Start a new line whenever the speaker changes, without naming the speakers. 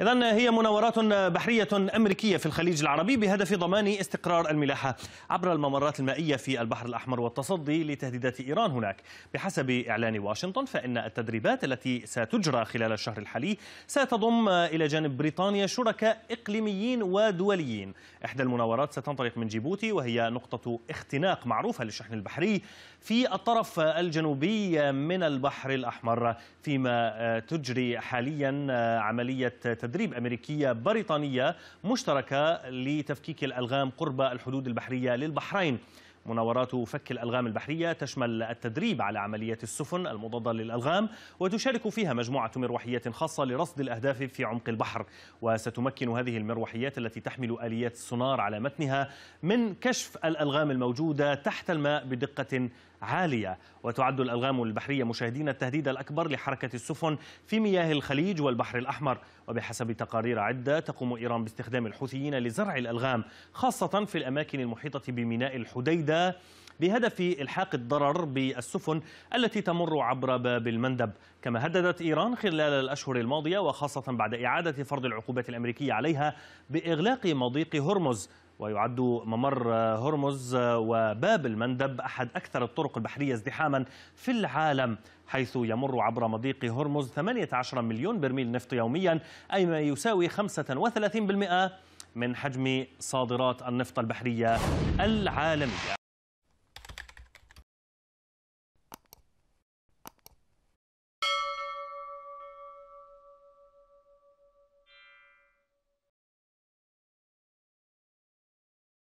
إذا هي مناورات بحرية أمريكية في الخليج العربي بهدف ضمان استقرار الملاحة عبر الممرات المائية في البحر الأحمر والتصدي لتهديدات إيران هناك بحسب إعلان واشنطن فإن التدريبات التي ستجرى خلال الشهر الحالي ستضم إلى جانب بريطانيا شركاء إقليميين ودوليين إحدى المناورات ستنطلق من جيبوتي وهي نقطة اختناق معروفة للشحن البحري في الطرف الجنوبي من البحر الأحمر فيما تجري حاليا عملية تدريب أمريكية بريطانية مشتركة لتفكيك الألغام قرب الحدود البحرية للبحرين مناورات فك الألغام البحرية تشمل التدريب على عملية السفن المضادة للألغام وتشارك فيها مجموعة مروحيات خاصة لرصد الأهداف في عمق البحر وستمكن هذه المروحيات التي تحمل آليات السونار على متنها من كشف الألغام الموجودة تحت الماء بدقة عالية وتعد الألغام البحرية مشاهدين التهديد الأكبر لحركة السفن في مياه الخليج والبحر الأحمر وبحسب تقارير عدة تقوم إيران باستخدام الحوثيين لزرع الألغام خاصة في الأماكن المحيطة بميناء الحديدة بهدف الحاق الضرر بالسفن التي تمر عبر باب المندب كما هددت ايران خلال الاشهر الماضيه وخاصه بعد اعاده فرض العقوبات الامريكيه عليها باغلاق مضيق هرمز ويعد ممر هرمز وباب المندب أحد أكثر الطرق البحرية ازدحاما في العالم حيث يمر عبر مضيق هرمز 18 مليون برميل نفط يوميا أي ما يساوي 35% من حجم صادرات النفط البحرية العالمية